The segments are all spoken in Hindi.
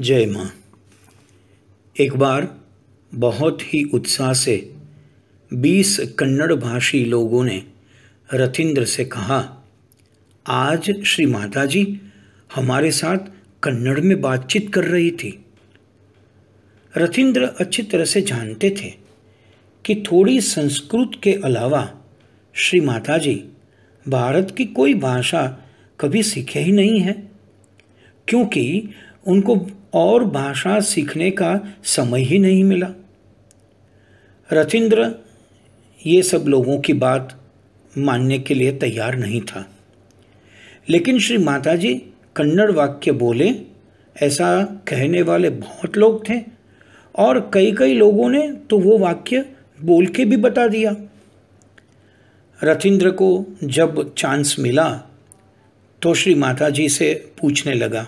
जय माँ एक बार बहुत ही उत्साह से बीस कन्नड़ भाषी लोगों ने रथिंद्र से कहा आज श्री माता जी हमारे साथ कन्नड़ में बातचीत कर रही थी रथिंद्र अच्छी तरह से जानते थे कि थोड़ी संस्कृत के अलावा श्री माता जी भारत की कोई भाषा कभी सीखे ही नहीं है क्योंकि उनको और भाषा सीखने का समय ही नहीं मिला रथिंद्र ये सब लोगों की बात मानने के लिए तैयार नहीं था लेकिन श्री माताजी कन्नड़ वाक्य बोले ऐसा कहने वाले बहुत लोग थे और कई कई लोगों ने तो वो वाक्य बोल के भी बता दिया रथिंद्र को जब चांस मिला तो श्री माताजी से पूछने लगा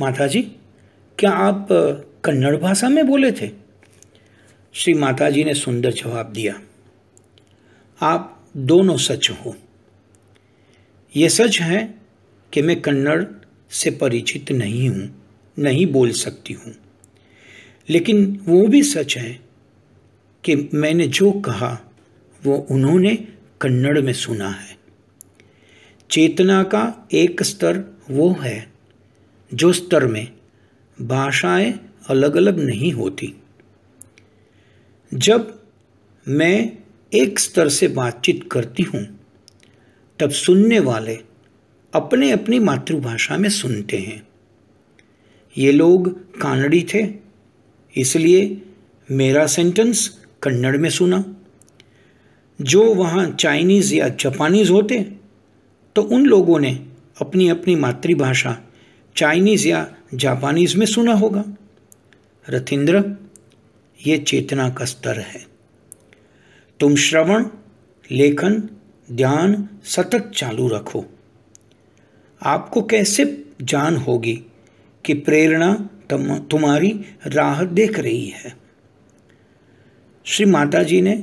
माता जी क्या आप कन्नड़ भाषा में बोले थे श्री माता जी ने सुंदर जवाब दिया आप दोनों सच हो यह सच है कि मैं कन्नड़ से परिचित नहीं हूँ नहीं बोल सकती हूँ लेकिन वो भी सच है कि मैंने जो कहा वो उन्होंने कन्नड़ में सुना है चेतना का एक स्तर वो है जो स्तर में भाषाएं अलग अलग नहीं होती जब मैं एक स्तर से बातचीत करती हूँ तब सुनने वाले अपने अपनी मातृभाषा में सुनते हैं ये लोग कानड़ी थे इसलिए मेरा सेंटेंस कन्नड़ में सुना जो वहाँ चाइनीज़ या जापानीज़ होते तो उन लोगों ने अपनी अपनी मातृभाषा चाइनीज़ या जापानीज़ में सुना होगा रथिंद्र ये चेतना का स्तर है तुम श्रवण लेखन ध्यान सतत चालू रखो आपको कैसे जान होगी कि प्रेरणा तुम्हारी राह देख रही है श्री माता जी ने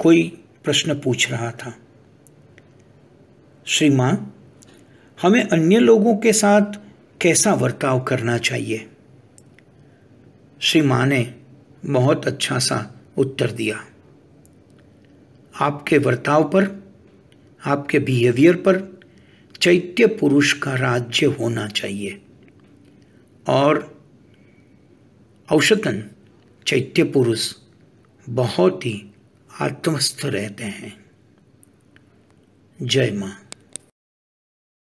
कोई प्रश्न पूछ रहा था श्री माँ हमें अन्य लोगों के साथ कैसा वर्ताव करना चाहिए श्री माँ ने बहुत अच्छा सा उत्तर दिया आपके वर्ताव पर आपके बिहेवियर पर चैत्य पुरुष का राज्य होना चाहिए और औसतन चैत्य पुरुष बहुत ही आत्मस्थ रहते हैं जय माँ